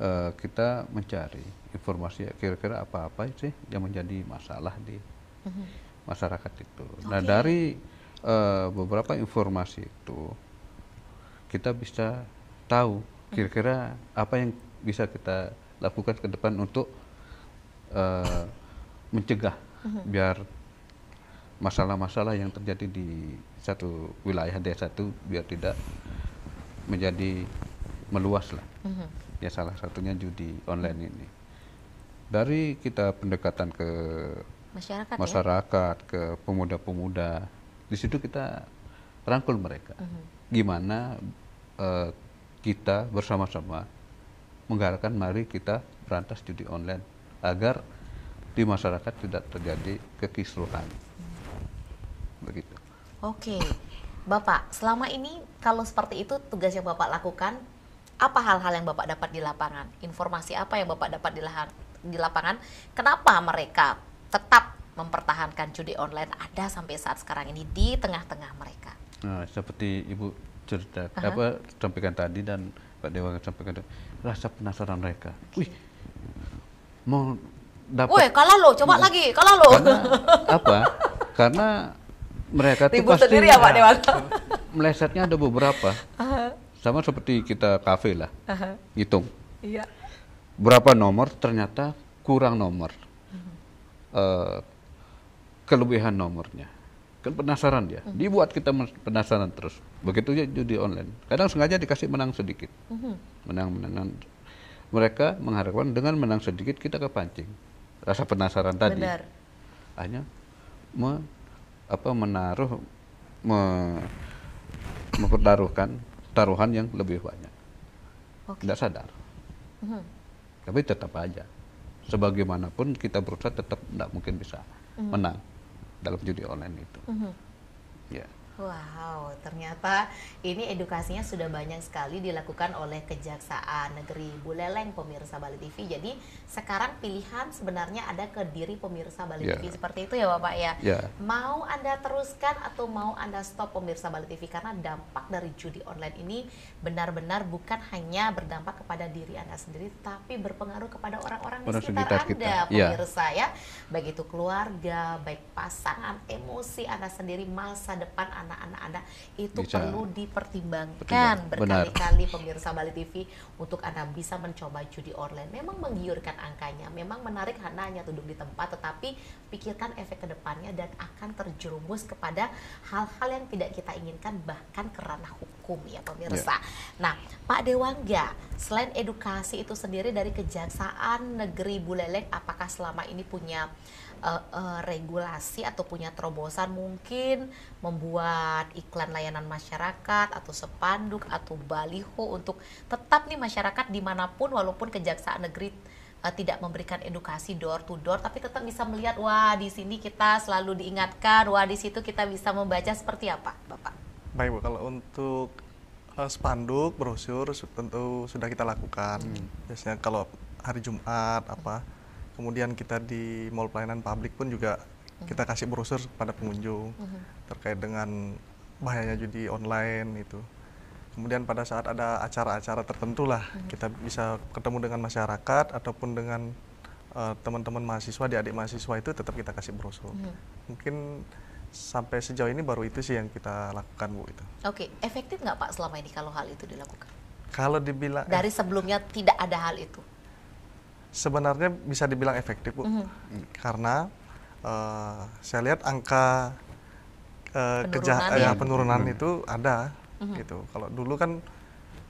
uh, kita mencari informasi kira-kira apa-apa sih yang menjadi masalah di mm-hmm. masyarakat itu. Okay. Nah dari uh, beberapa informasi itu kita bisa tahu kira-kira apa yang bisa kita lakukan ke depan untuk uh, mencegah mm-hmm. biar masalah-masalah yang terjadi di satu wilayah desa itu biar tidak menjadi meluas lah. Mm-hmm ya salah satunya judi online ini dari kita pendekatan ke masyarakat, ya? masyarakat ya? ke pemuda-pemuda di situ kita rangkul mereka uh gimana uh, kita bersama-sama menggalakkan mari kita berantas judi online agar di masyarakat tidak terjadi kekisruhan hmm. begitu oke okay. bapak selama ini kalau seperti itu tugas yang bapak lakukan apa hal-hal yang Bapak dapat di lapangan? Informasi apa yang Bapak dapat di, di lapangan? Kenapa mereka tetap mempertahankan judi online ada sampai saat sekarang ini di tengah-tengah mereka? Nah, seperti Ibu cerita uh -huh. apa sampaikan tadi dan Pak Dewa sampaikan rasa penasaran mereka. Okay. Wih, mau dapat. Wih, kalah lo, coba lagi, kalah lo. Karena, apa? Karena mereka tuh pasti sendiri ya Pak Dewa. melesetnya ada beberapa. Uh -huh sama seperti kita kafe lah uh-huh. hitung iya. berapa nomor ternyata kurang nomor uh-huh. uh, kelebihan nomornya kan penasaran dia uh-huh. dibuat kita penasaran terus begitu ya judi online kadang sengaja dikasih menang sedikit uh-huh. menang menang mereka mengharapkan dengan menang sedikit kita kepancing rasa penasaran tadi Benar. hanya me, apa menaruh me, mempertaruhkan taruhan yang lebih banyak. Okay. Tidak sadar. Mm -hmm. Tapi tetap aja. Sebagaimanapun kita berusaha tetap tidak mungkin bisa mm -hmm. menang dalam judi online itu. Mm -hmm. Ya. Yeah. Wow, ternyata ini edukasinya sudah banyak sekali dilakukan oleh Kejaksaan Negeri Buleleng pemirsa Bali TV. Jadi sekarang pilihan sebenarnya ada ke diri pemirsa Bali yeah. TV ya. seperti itu ya Bapak ya. Yeah. Mau Anda teruskan atau mau Anda stop pemirsa Bali TV karena dampak dari judi online ini benar-benar bukan hanya berdampak kepada diri Anda sendiri tapi berpengaruh kepada orang-orang di sekitar, sekitar Anda kita. Ya. pemirsa yeah. ya. Baik itu keluarga, baik pasangan, emosi Anda sendiri, masa depan Anda anak-anak Anda itu bisa. perlu dipertimbangkan berkali-kali pemirsa Bali TV untuk Anda bisa mencoba judi online. Memang menggiurkan angkanya, memang menarik karena hanya duduk di tempat tetapi pikirkan efek kedepannya dan akan terjerumus kepada hal-hal yang tidak kita inginkan bahkan kerana hukum ya pemirsa. Ya. Nah, Pak Dewangga, selain edukasi itu sendiri dari Kejaksaan Negeri Buleleng apakah selama ini punya uh, uh, regulasi atau punya terobosan mungkin membuat iklan layanan masyarakat atau sepanduk atau baliho untuk tetap nih masyarakat dimanapun walaupun kejaksaan negeri eh, tidak memberikan edukasi door to door tapi tetap bisa melihat wah di sini kita selalu diingatkan wah di situ kita bisa membaca seperti apa bapak baik bu kalau untuk uh, spanduk brosur tentu sudah kita lakukan hmm. biasanya kalau hari Jumat apa kemudian kita di mall pelayanan publik pun juga hmm. kita kasih brosur pada pengunjung hmm. terkait dengan bahayanya judi online itu kemudian pada saat ada acara-acara tertentu lah hmm. kita bisa ketemu dengan masyarakat ataupun dengan teman eh, teman-teman mahasiswa di adik mahasiswa itu tetap kita kasih brosur mungkin sampai sejauh ini baru itu sih yang kita lakukan bu itu oke okay. efektif nggak pak selama ini kalau hal itu dilakukan kalau dibilang dari sebelumnya tidak ada hal itu sebenarnya bisa dibilang efektif bu, mm -hmm. karena uh, saya lihat angka uh, penurunan, ya. Eh, penurunan mm itu ada mm -hmm. gitu. Kalau dulu kan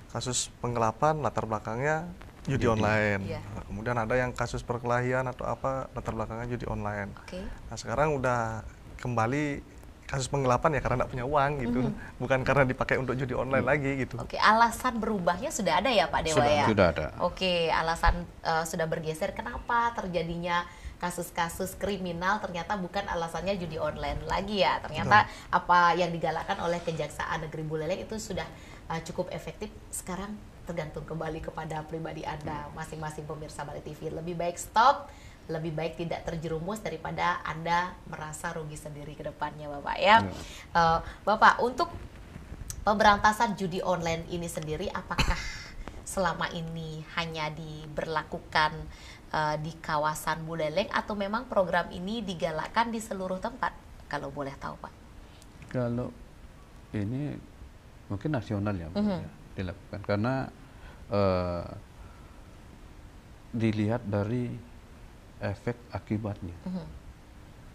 kasus penggelapan latar belakangnya judi iya. online. Yeah. Nah, kemudian ada yang kasus perkelahian atau apa latar belakangnya judi online. Okay. Nah, sekarang udah kembali kasus penggelapan ya karena tidak punya uang gitu, mm -hmm. bukan karena dipakai untuk judi online mm. lagi gitu. Oke, alasan berubahnya sudah ada ya Pak Dewa sudah, ya. Sudah ada. Oke, alasan uh, sudah bergeser. Kenapa terjadinya kasus-kasus kriminal ternyata bukan alasannya judi online lagi ya? Ternyata Betul. apa yang digalakkan oleh Kejaksaan Negeri Buleleng itu sudah uh, cukup efektif. Sekarang tergantung kembali kepada pribadi Anda masing-masing pemirsa Bali TV. Lebih baik stop lebih baik tidak terjerumus daripada Anda merasa rugi sendiri ke depannya Bapak ya. ya. Uh, Bapak, untuk pemberantasan judi online ini sendiri apakah selama ini hanya diberlakukan uh, di kawasan Buleleng atau memang program ini digalakkan di seluruh tempat kalau boleh tahu Pak? Kalau ini mungkin nasional ya, mm -hmm. ya dilakukan karena uh, dilihat dari efek akibatnya mm -hmm.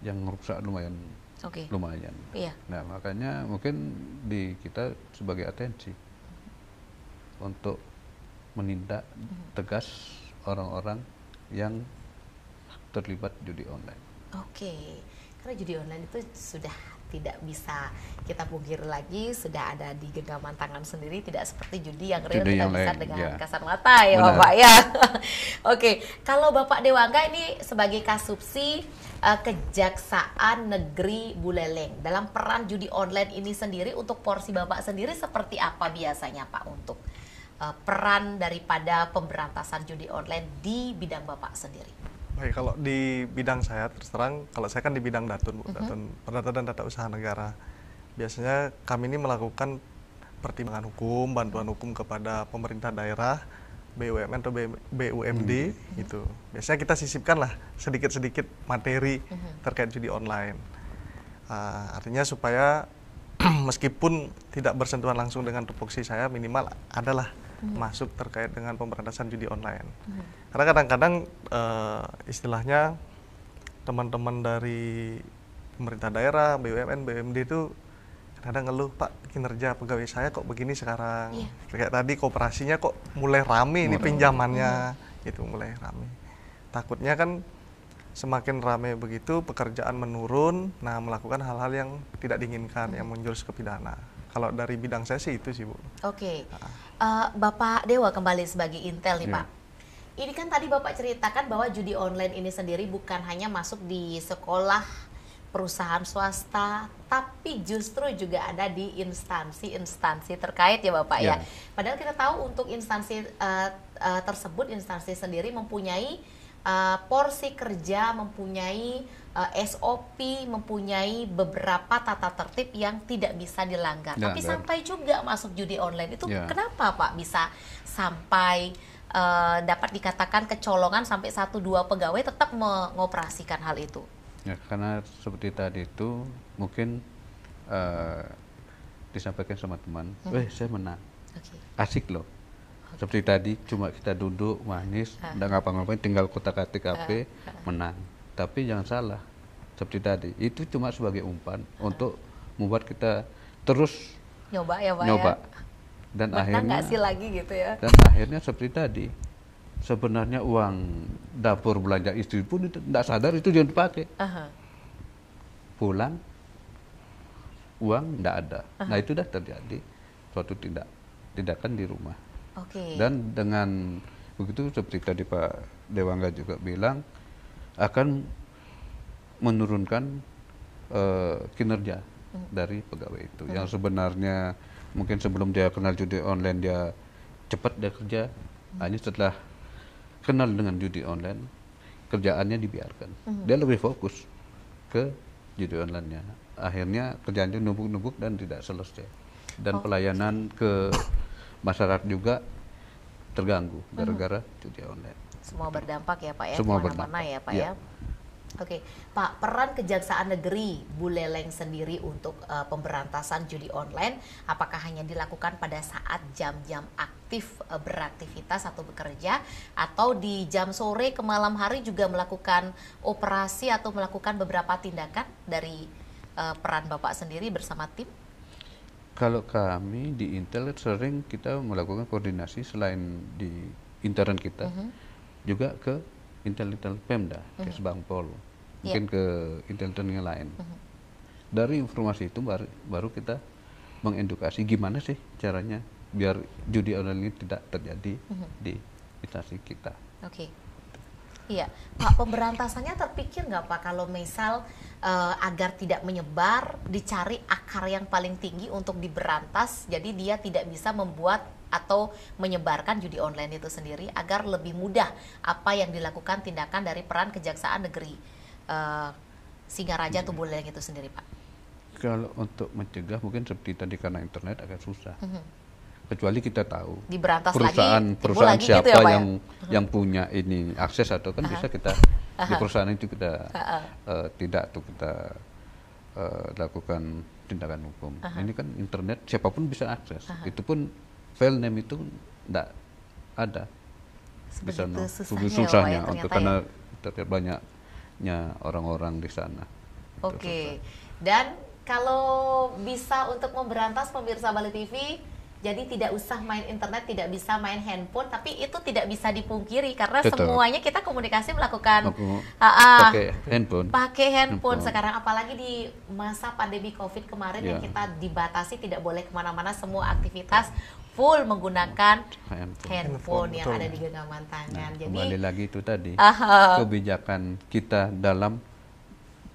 yang merusak lumayan okay. lumayan. Iya. Nah makanya mungkin di kita sebagai atensi mm -hmm. untuk menindak mm -hmm. tegas orang-orang yang terlibat judi online. Oke, okay. karena judi online itu sudah tidak bisa kita punggir lagi sudah ada di genggaman tangan sendiri tidak seperti judi yang real judi kita bisa dengan yeah. kasar mata ya Benar. bapak ya oke okay. kalau bapak Dewangga ini sebagai kasubsi uh, eh, kejaksaan negeri Buleleng dalam peran judi online ini sendiri untuk porsi bapak sendiri seperti apa biasanya pak untuk uh, peran daripada pemberantasan judi online di bidang bapak sendiri Baik, kalau di bidang saya terus terang, kalau saya kan di bidang datun, uh mm-hmm. -huh. datun perdata dan data usaha negara. Biasanya kami ini melakukan pertimbangan hukum, bantuan mm-hmm. hukum kepada pemerintah daerah, BUMN atau BUMD hmm. gitu. Biasanya kita sisipkan lah sedikit-sedikit materi hmm. terkait judi online. Uh, artinya supaya meskipun tidak bersentuhan langsung dengan tupoksi saya minimal adalah hmm. masuk terkait dengan pemberantasan judi online. Hmm karena kadang-kadang uh, istilahnya teman-teman dari pemerintah daerah BUMN BUMD itu kadang ngeluh pak kinerja pegawai saya kok begini sekarang iya. kayak tadi kooperasinya kok mulai rame ini pinjamannya iya. gitu itu mulai rame takutnya kan semakin rame begitu pekerjaan menurun nah melakukan hal-hal yang tidak diinginkan yang muncul ke pidana kalau dari bidang saya sih itu sih bu oke okay. nah. uh, bapak dewa kembali sebagai intel nih yeah. pak ini kan tadi Bapak ceritakan bahwa judi online ini sendiri bukan hanya masuk di sekolah perusahaan swasta, tapi justru juga ada di instansi-instansi terkait ya Bapak yeah. ya. Padahal kita tahu untuk instansi uh, uh, tersebut instansi sendiri mempunyai uh, porsi kerja, mempunyai uh, SOP, mempunyai beberapa tata tertib yang tidak bisa dilanggar. Nah, tapi sampai juga masuk judi online itu yeah. kenapa Pak bisa sampai uh, dapat dikatakan kecolongan sampai satu dua pegawai tetap mengoperasikan hal itu. Ya, karena seperti tadi itu mungkin uh, disampaikan sama teman, hmm. eh saya menang, okay. asik loh. Okay. Seperti tadi cuma kita duduk manis, uh. nggak ngapa-ngapain, tinggal kotak KTP uh. menang. Tapi jangan salah, seperti tadi itu cuma sebagai umpan uh. untuk membuat kita terus nyoba ya pak ya. nyoba. ya dan akhirnya sih lagi gitu ya dan akhirnya seperti tadi sebenarnya uang dapur belanja istri pun itu tidak sadar itu jangan dipakai uh -huh. pulang uang tidak ada uh -huh. nah itu sudah terjadi suatu tindak tindakan di rumah okay. dan dengan begitu seperti tadi Pak Dewangga juga bilang akan menurunkan uh, kinerja hmm. dari pegawai itu hmm. yang sebenarnya mungkin sebelum dia kenal judi online dia cepat dia kerja hanya nah, setelah kenal dengan judi online kerjaannya dibiarkan hmm dia lebih fokus ke judi online nya akhirnya kerjaannya numpuk-numpuk dan tidak selesai dan oh. pelayanan ke masyarakat juga terganggu mhm. gara-gara judi online semua berdampak ya pak ya semua Mana-mana berdampak ya pak iya. ya, ya Oke, okay. Pak, peran Kejaksaan Negeri Buleleng sendiri untuk uh, pemberantasan judi online, apakah hanya dilakukan pada saat jam-jam aktif uh, beraktivitas atau bekerja, atau di jam sore ke malam hari juga melakukan operasi atau melakukan beberapa tindakan dari uh, peran Bapak sendiri bersama tim? Kalau kami di Intel sering kita melakukan koordinasi selain di intern kita, uh mhm. -huh. juga ke intel-intel Pemda, mm -hmm. mungkin iya. ke intel yang lain. Uh-huh. Dari informasi itu baru, baru kita mengedukasi gimana sih caranya biar judi online ini tidak terjadi uh-huh. di instansi kita. Oke. Okay. Iya, Pak pemberantasannya terpikir nggak Pak kalau misal uh, agar tidak menyebar dicari akar yang paling tinggi untuk diberantas, jadi dia tidak bisa membuat atau menyebarkan judi online itu sendiri agar lebih mudah apa yang dilakukan tindakan dari peran kejaksaan negeri uh, Singaraja Tubulen itu sendiri Pak. Kalau untuk mencegah mungkin seperti tadi karena internet agak susah. Mhm. Kecuali kita tahu Diberantas perusahaan lagi, perusahaan lagi siapa gitu ya, Pak, ya? yang ya? yang punya ini akses atau kan uh -huh. bisa kita di perusahaan itu kita uh -huh. uh, tidak tuh kita uh, lakukan tindakan hukum. Uh -huh. Ini kan internet siapapun bisa akses. Uh -huh. Itu pun file name itu tidak ada di sana. Susahnya, susahnya ya, untuk ya? karena ya. banyaknya orang-orang di sana. Oke. Okay. Dan kalau bisa untuk memberantas pemirsa Bali TV, jadi tidak usah main internet, tidak bisa main handphone, tapi itu tidak bisa dipungkiri karena Betul. semuanya kita komunikasi melakukan uh, pakai handphone. Pakai handphone. sekarang apalagi di masa pandemi Covid kemarin yeah. yang ya. kita dibatasi tidak boleh kemana-mana semua aktivitas full menggunakan handphone, handphone yang ada di genggaman tangan. Nah, Jadi kembali lagi itu tadi uh, kebijakan kita dalam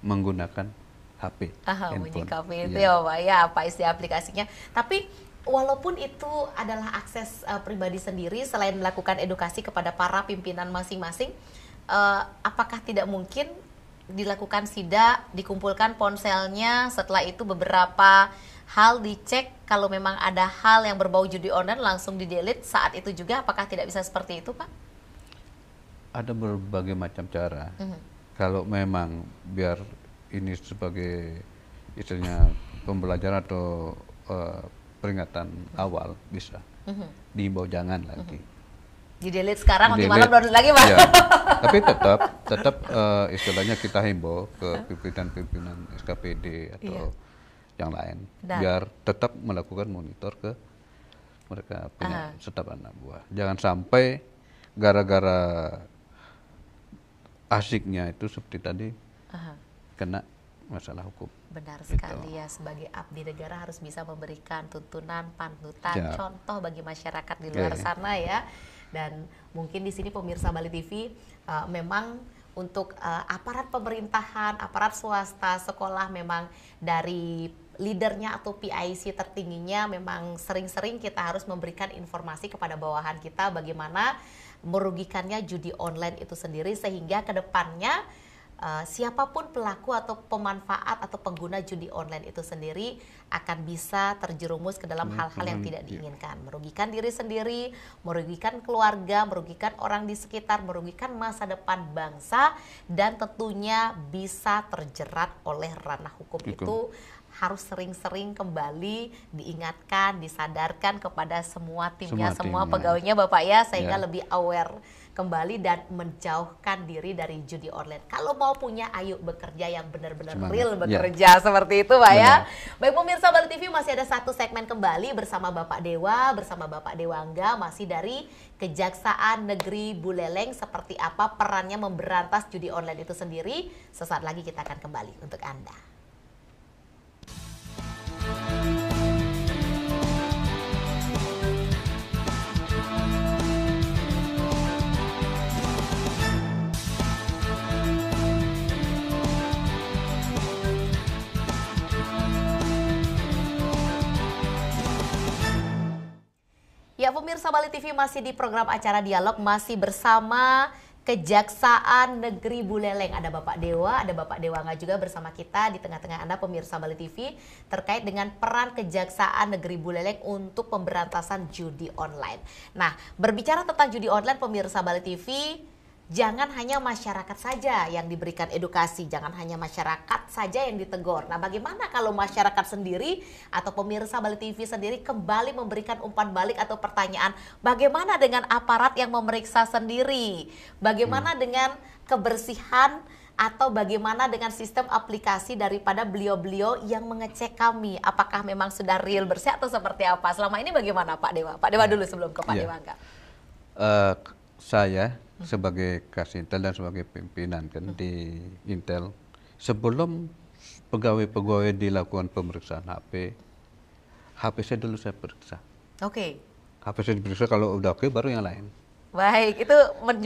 menggunakan HP. Uh, handphone. Bunyi itu ya. ya Pak ya apa isi aplikasinya. Tapi walaupun itu adalah akses uh, pribadi sendiri selain melakukan edukasi kepada para pimpinan masing-masing uh, apakah tidak mungkin dilakukan sidak, dikumpulkan ponselnya setelah itu beberapa hal dicek kalau memang ada hal yang berbau judi online langsung di delete saat itu juga apakah tidak bisa seperti itu pak ada berbagai macam cara mm -hmm. kalau memang biar ini sebagai istilahnya pembelajaran atau uh, peringatan awal bisa mm-hmm. diimbau jangan lagi. Mm-hmm. delete sekarang, di malam download lagi pak. Ya. Tapi tetap, tetap uh, istilahnya kita himbau ke pimpinan-pimpinan SKPD atau iya. yang lain, Dan. biar tetap melakukan monitor ke mereka punya Aha. setiap anak buah. Jangan sampai gara-gara asiknya itu seperti tadi Aha. kena masalah hukum. Benar gitu. sekali ya, sebagai abdi negara harus bisa memberikan tuntunan, panutan, ya. contoh bagi masyarakat di ya, luar ya. sana ya. Dan mungkin di sini pemirsa Bali TV uh, eh, memang untuk uh, aparat pemerintahan, aparat swasta, sekolah memang dari leadernya atau PIC tertingginya memang sering-sering kita harus memberikan informasi kepada bawahan kita bagaimana merugikannya judi online itu sendiri sehingga kedepannya depannya uh, siapapun pelaku atau pemanfaat atau pengguna judi online itu sendiri akan bisa terjerumus ke dalam hmm, hal-hal hmm, yang tidak iya. diinginkan, yeah. merugikan diri sendiri, merugikan keluarga, merugikan orang di sekitar, merugikan masa depan bangsa dan tentunya bisa terjerat oleh ranah hukum, hukum. itu harus sering-sering kembali diingatkan, disadarkan kepada semua timnya, semua, timnya. semua pegawainya Bapak ya sehingga yeah. lebih aware kembali dan menjauhkan diri dari judi online. Kalau mau punya, ayo bekerja yang benar-benar real ya. bekerja ya. seperti itu, Pak ya. Baik pemirsa Bali TV masih ada satu segmen kembali bersama Bapak Dewa, bersama Bapak Dewangga masih dari Kejaksaan Negeri Buleleng seperti apa perannya memberantas judi online itu sendiri. Sesaat lagi kita akan kembali untuk Anda. pemirsa Bali TV masih di program acara dialog masih bersama Kejaksaan Negeri Buleleng. Ada Bapak Dewa, ada Bapak Dewa nggak juga bersama kita di tengah-tengah Anda pemirsa Bali TV terkait dengan peran Kejaksaan Negeri Buleleng untuk pemberantasan judi online. Nah, berbicara tentang judi online pemirsa Bali TV, jangan hanya masyarakat saja yang diberikan edukasi, jangan hanya masyarakat saja yang ditegur. Nah, bagaimana kalau masyarakat sendiri atau pemirsa Bali TV sendiri kembali memberikan umpan balik atau pertanyaan, bagaimana dengan aparat yang memeriksa sendiri? Bagaimana hmm. dengan kebersihan atau bagaimana dengan sistem aplikasi daripada beliau-beliau yang mengecek kami apakah memang sudah real bersih atau seperti apa selama ini bagaimana Pak Dewa Pak Dewa ya. dulu sebelum ke Pak yeah. Dewa enggak uh, eh, saya sebagai kasintel dan sebagai pimpinan kan di Intel sebelum pegawai-pegawai dilakukan pemeriksaan HP HP saya dulu saya periksa oke okay. HP saya diperiksa kalau udah oke okay, baru yang lain Baik, itu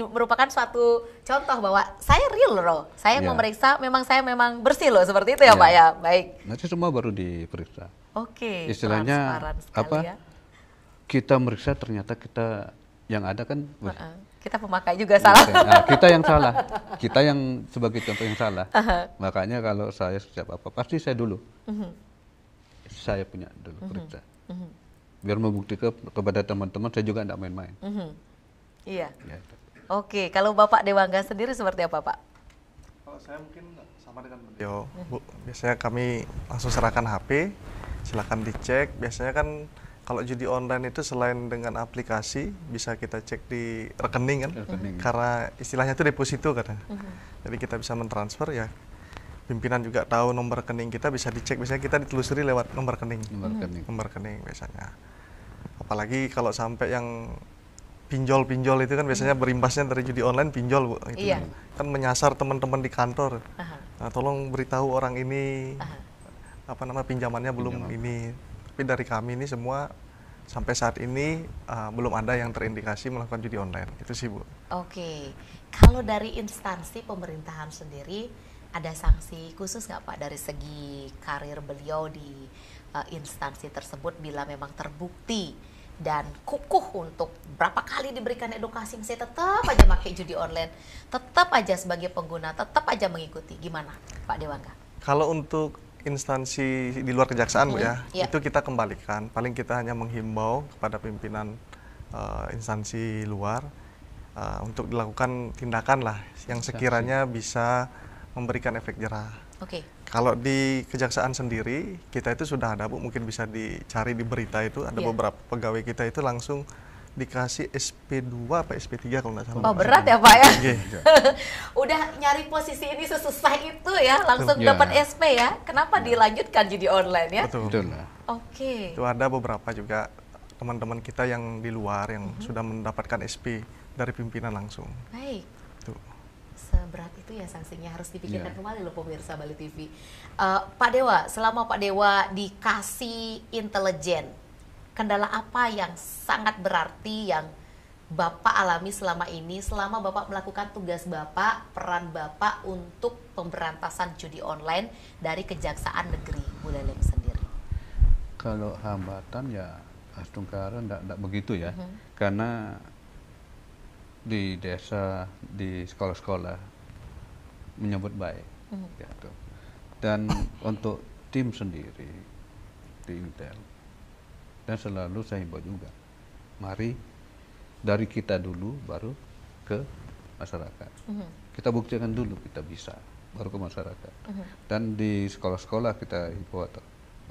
merupakan suatu contoh bahwa saya real loh. Saya yeah. memeriksa, memang saya memang bersih loh seperti itu ya, yeah. Pak iya. ya. Baik. Nanti semua baru diperiksa. Oke. Okay. Istilahnya apa? Ya. Kita meriksa ternyata kita yang ada kan uh -uh kita pemakai juga salah. Nah, kita yang salah, kita yang sebagai contoh yang salah. Uh -huh. Makanya kalau saya setiap apa pasti saya dulu, uh mhm. -huh. saya punya dulu uh -huh. kerja, uh -huh. biar membuktikan ke, kepada teman-teman saya juga tidak main-main. Uh mhm. -huh. Iya. Ya. Oke, okay. kalau Bapak Dewangga sendiri seperti apa Pak? Kalau oh, saya mungkin sama dengan beliau, Bu. Biasanya kami langsung serahkan HP, silakan dicek. Biasanya kan kalau judi online itu selain dengan aplikasi bisa kita cek di rekening kan rekening. karena istilahnya itu deposito kan uh ya? mm-hmm. -huh. jadi kita bisa mentransfer ya pimpinan juga tahu nomor rekening kita bisa dicek biasanya kita ditelusuri lewat nomor rekening nomor mm-hmm. rekening nomor rekening biasanya apalagi kalau sampai yang pinjol-pinjol itu kan biasanya mm-hmm. berimbasnya dari judi online pinjol bu gitu iya. kan menyasar teman-teman di kantor uh-huh. nah, tolong beritahu orang ini uh-huh. apa nama pinjamannya belum Pinjaman. ini tapi dari kami ini semua sampai saat ini uh, belum ada yang terindikasi melakukan judi online. Itu sih Bu. Oke. Kalau dari instansi pemerintahan sendiri ada sanksi khusus nggak Pak dari segi karir beliau di uh, instansi tersebut bila memang terbukti dan kukuh untuk berapa kali diberikan edukasi saya tetap aja pakai judi online, tetap aja sebagai pengguna, tetap aja mengikuti. Gimana Pak Dewangga? Kalau untuk instansi di luar kejaksaan, Bu hmm. Ya, ya. Itu kita kembalikan. Paling kita hanya menghimbau kepada pimpinan uh, instansi luar uh, untuk dilakukan tindakan lah yang sekiranya bisa memberikan efek jerah. Oke. Okay. Kalau di kejaksaan sendiri kita itu sudah ada Bu, mungkin bisa dicari di berita itu ada yeah. beberapa pegawai kita itu langsung dikasih SP2 apa SP3 kalau nggak salah. Oh berat ya Pak ya. Iya, iya. Udah nyari posisi ini sesusah itu ya, langsung iya. dapat SP ya. Kenapa yeah. dilanjutkan jadi online ya? Betul. Betul lah. Oke. Okay. Itu ada beberapa juga teman-teman kita yang di luar yang mm -hmm. sudah mendapatkan SP dari pimpinan langsung. Baik. Tuh. Seberat itu ya sanksinya harus dipikirkan yeah. kembali loh pemirsa Bali TV. Uh, eh, Pak Dewa, selama Pak Dewa dikasih intelijen kendala apa yang sangat berarti yang Bapak alami selama ini selama Bapak melakukan tugas Bapak, peran Bapak untuk pemberantasan judi online dari Kejaksaan Negeri Buleleng sendiri? Kalau hambatan ya Astungkara tidak begitu ya, mm -hmm. karena di desa, di sekolah-sekolah menyebut baik. Mm -hmm. gitu. Dan untuk tim sendiri di Intel dan selalu himbau juga. Mari dari kita dulu baru ke masyarakat. Mm -hmm. Kita buktikan dulu kita bisa baru ke masyarakat. Mm -hmm. Dan di sekolah-sekolah kita himbau atau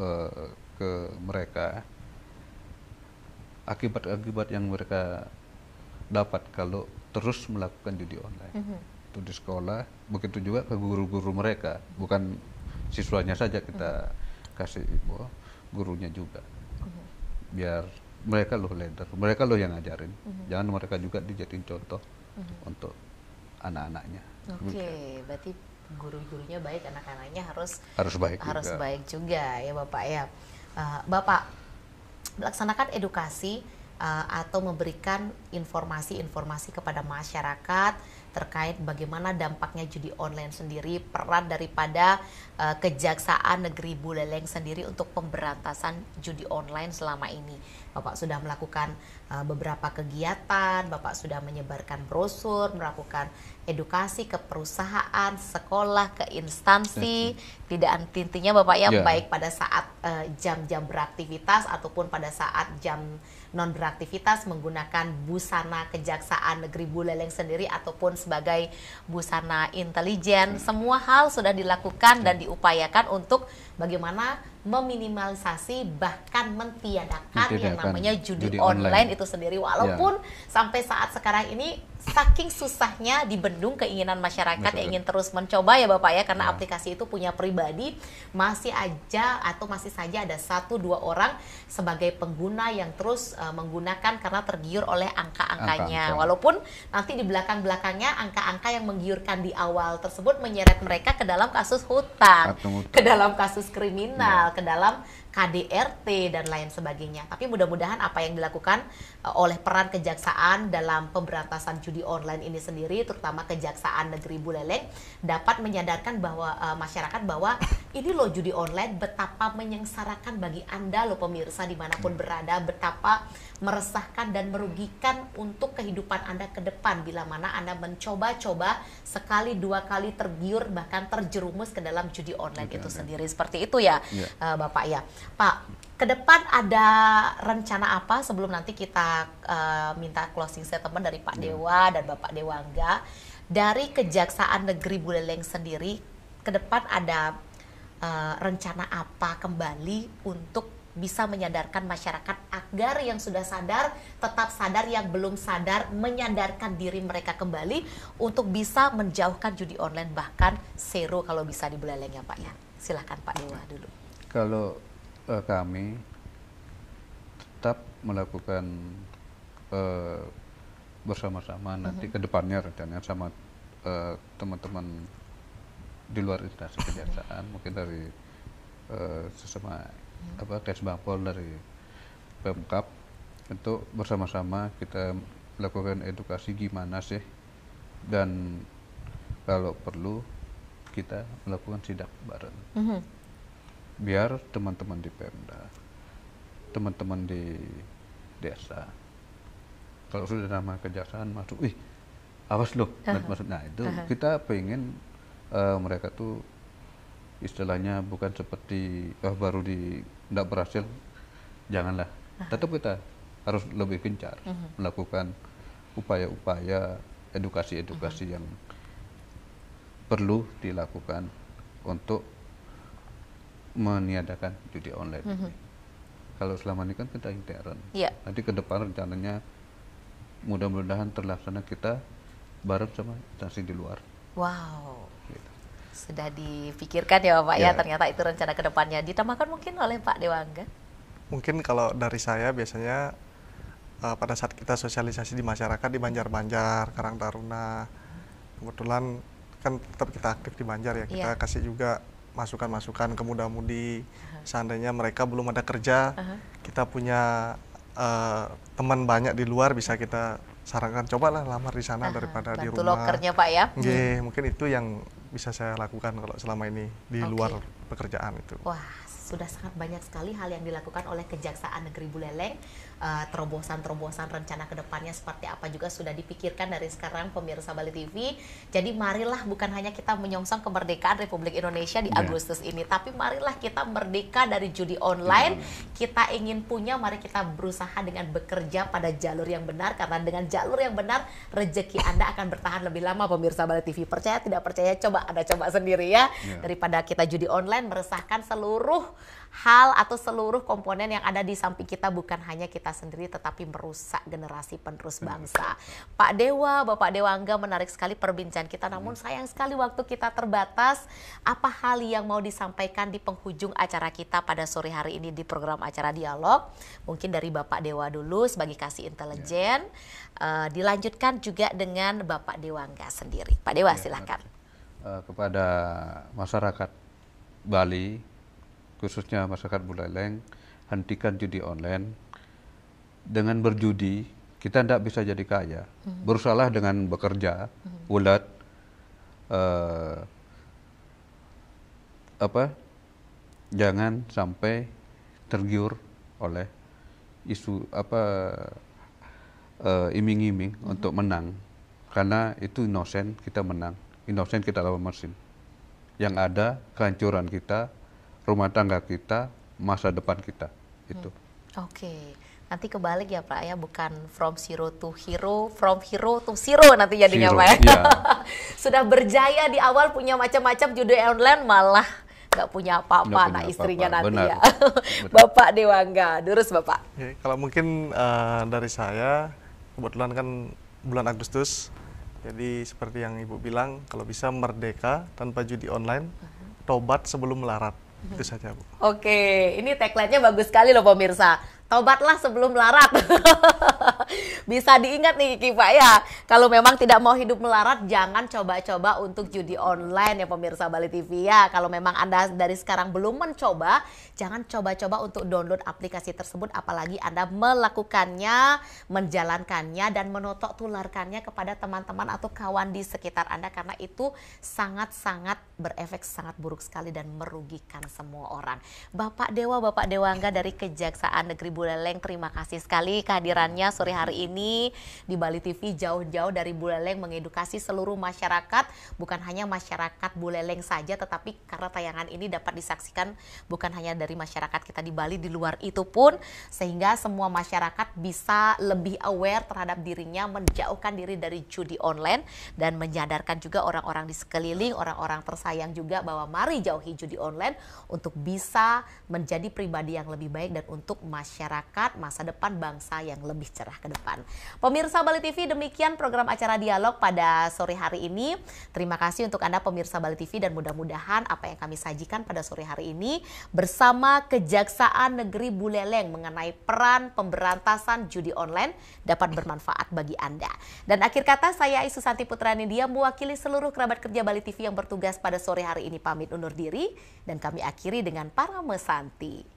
uh, ke mereka akibat-akibat yang mereka dapat kalau terus melakukan judi online. Mm -hmm. Itu di sekolah, begitu juga ke guru-guru mereka, bukan siswanya saja kita mm -hmm. kasih himbau, gurunya juga biar mereka loh leader mereka loh yang ngajarin mm -hmm. jangan mereka juga dijadiin contoh mm -hmm. untuk anak-anaknya oke okay. berarti guru-gurunya baik anak-anaknya harus harus baik harus juga. baik juga ya bapak ya uh, bapak melaksanakan edukasi uh, atau memberikan informasi-informasi kepada masyarakat terkait bagaimana dampaknya judi online sendiri, peran daripada uh, Kejaksaan Negeri Buleleng sendiri untuk pemberantasan judi online selama ini. Bapak sudah melakukan uh, beberapa kegiatan, Bapak sudah menyebarkan brosur, melakukan edukasi ke perusahaan, sekolah, ke instansi, tidak intinya Bapak ya yeah. baik pada saat eh, jam-jam uh, jam -jam beraktivitas ataupun pada saat jam non beraktivitas menggunakan busana kejaksaan negeri Buleleng sendiri ataupun sebagai busana intelijen. Hmm. Semua hal sudah dilakukan dan hmm. diupayakan untuk bagaimana meminimalisasi bahkan mentiadakan, yang namanya judi, judi online. online itu sendiri walaupun yeah. sampai saat sekarang ini saking susahnya dibendung keinginan masyarakat yang ingin terus mencoba ya Bapak ya karena yeah. aplikasi itu punya pribadi masih aja atau masih saja ada satu dua orang sebagai pengguna yang terus uh, menggunakan karena tergiur oleh angka-angkanya angka-angka. walaupun nanti di belakang-belakangnya angka-angka yang menggiurkan di awal tersebut menyeret mereka ke dalam kasus hutang. ke dalam kasus kriminal, yeah. ke dalam KDRT dan lain sebagainya. Tapi mudah-mudahan apa yang dilakukan Eh, oleh peran kejaksaan dalam pemberantasan judi online ini sendiri, terutama kejaksaan negeri Buleleng, dapat menyadarkan bahwa uh, masyarakat bahwa ini loh judi online betapa menyengsarakan bagi anda loh pemirsa dimanapun berada, betapa meresahkan dan merugikan untuk kehidupan anda ke depan bila mana anda mencoba-coba sekali dua kali tergiur bahkan terjerumus ke dalam judi online Oke, itu ya. sendiri seperti itu ya, ya. Uh, bapak ya, pak ke depan ada rencana apa sebelum nanti kita uh, minta closing statement dari Pak iya. Dewa dan Bapak Dewangga dari Kejaksaan Negeri Buleleng sendiri ke depan ada uh, rencana apa kembali untuk bisa menyadarkan masyarakat agar yang sudah sadar tetap sadar yang belum sadar menyadarkan diri mereka kembali untuk bisa menjauhkan judi online bahkan zero kalau bisa di Buleleng ya Pak ya silahkan Pak Dewa dulu kalau uh, kami tetap melakukan uh, bersama-sama nanti mm mm-hmm. nanti ke depannya rencananya sama uh, teman-teman di luar instansi kejaksaan mungkin dari uh, sesama hmm. apa tes bangpol dari pemkap untuk bersama-sama kita lakukan edukasi gimana sih dan kalau perlu kita melakukan sidak bareng. Mm -hmm biar teman-teman di Pemda, teman-teman di desa, kalau sudah nama kejaksaan masuk, ih awas loh, uh -huh. Nah, maksudnya itu uh -huh. kita pengen uh, mereka tuh istilahnya bukan seperti oh, baru di tidak berhasil, janganlah, uh -huh. tetap kita harus lebih gencar uh -huh. melakukan upaya-upaya edukasi-edukasi uh -huh. yang perlu dilakukan untuk meniadakan judi online. Mm -hmm. Kalau selama ini kan kita intern. Yeah. Nanti ke depan rencananya mudah-mudahan terlaksana kita bareng sama instansi di luar. Wow. Gitu. Sudah dipikirkan ya Pak yeah. ya iya. ternyata itu rencana ke depannya ditambahkan mungkin oleh Pak Dewangga. Mungkin kalau dari saya biasanya uh, pada saat kita sosialisasi di masyarakat di Banjar-Banjar, Karang Taruna. Kebetulan kan tetap kita aktif di Banjar ya, kita yeah. kasih juga masukan-masukan ke muda-mudi. Uh-huh. Seandainya mereka belum ada kerja, uh-huh. kita punya uh, teman banyak di luar bisa kita sarankan cobalah lamar di sana uh-huh. daripada Bantu di rumah. lokernya Pak ya. Nge, iya, hmm. mungkin itu yang bisa saya lakukan kalau selama ini di okay. luar pekerjaan itu. Wah, sudah sangat banyak sekali hal yang dilakukan oleh Kejaksaan Negeri Buleleng Eh, terobosan-terobosan uh, rencana kedepannya seperti apa juga sudah dipikirkan dari sekarang pemirsa Bali TV. Jadi marilah bukan hanya kita menyongsong kemerdekaan Republik Indonesia di yeah. Agustus ini, tapi marilah kita merdeka dari judi online. Yeah. Kita ingin punya, mari kita berusaha dengan bekerja pada jalur yang benar karena dengan jalur yang benar rezeki Anda akan bertahan lebih lama pemirsa Bali TV. Percaya tidak percaya coba Anda coba sendiri ya yeah. daripada kita judi online meresahkan seluruh hal atau seluruh komponen yang ada di samping kita bukan hanya kita sendiri tetapi merusak generasi penerus bangsa. Pak Dewa, Bapak Dewa Angga menarik sekali perbincangan kita iya. namun sayang sekali waktu kita terbatas. Apa hal yang mau disampaikan di penghujung acara kita pada sore hari ini di program acara dialog? Mungkin dari Bapak Dewa dulu sebagai kasih intelijen yeah. Iya. uh, dilanjutkan juga dengan Bapak Dewa Angga sendiri. Pak Dewa ya, silahkan. Eh, kepada masyarakat Bali khususnya masyarakat Buleleng, hentikan judi online. Dengan berjudi, kita tidak bisa jadi kaya. Hmm. dengan bekerja, hmm. ulat, uh, apa, jangan sampai tergiur oleh isu apa iming eh, iming-iming hmm. untuk menang, karena itu inosen kita menang, inosen kita lawan mesin. Yang ada kehancuran kita rumah tangga kita, masa depan kita. Hmm. Itu. Hmm. Oke. Okay. Nanti kebalik ya Pak ya, bukan from zero to hero, from hero to zero nanti jadinya Pak ya. Yeah. Sudah berjaya di awal punya macam-macam judul online malah nggak punya apa-apa anak istrinya apa -apa. nanti Benar. ya. Bapak Dewangga, durus Bapak. Ya, kalau mungkin uh, dari saya, kebetulan kan bulan Agustus, jadi seperti yang Ibu bilang, kalau bisa merdeka tanpa judi online, mm-hmm. tobat sebelum melarat. Itu saja, Bu. Oke, ini tagline-nya bagus sekali loh pemirsa. Tobatlah sebelum melarat. Bisa diingat nih Kiki Pak ya. Kalau memang tidak mau hidup melarat, jangan coba-coba untuk judi online ya pemirsa Bali TV ya. Kalau memang Anda dari sekarang belum mencoba, jangan coba-coba untuk download aplikasi tersebut apalagi Anda melakukannya, menjalankannya dan menotok tularkannya kepada teman-teman atau kawan di sekitar Anda karena itu sangat-sangat berefek sangat buruk sekali dan merugikan semua orang. Bapak Dewa, Bapak Dewangga dari Kejaksaan Negeri Bu Leleng terima kasih sekali kehadirannya sore hari ini di Bali TV jauh-jauh dari Bu Leleng mengedukasi seluruh masyarakat bukan hanya masyarakat Bu Leleng saja tetapi karena tayangan ini dapat disaksikan bukan hanya dari masyarakat kita di Bali di luar itu pun sehingga semua masyarakat bisa lebih aware terhadap dirinya menjauhkan diri dari judi online dan menyadarkan juga orang-orang di sekeliling orang-orang tersayang juga bahwa mari jauhi judi online untuk bisa menjadi pribadi yang lebih baik dan untuk masyarakat masyarakat, masa depan bangsa yang lebih cerah ke depan. Pemirsa Bali TV, demikian program acara dialog pada sore hari ini. Terima kasih untuk Anda pemirsa Bali TV dan mudah-mudahan apa yang kami sajikan pada sore hari ini bersama Kejaksaan Negeri Buleleng mengenai peran pemberantasan judi online dapat bermanfaat bagi Anda. Dan akhir kata saya Isu Santi Putrani dia mewakili seluruh kerabat kerja Bali TV yang bertugas pada sore hari ini pamit undur diri dan kami akhiri dengan para mesanti.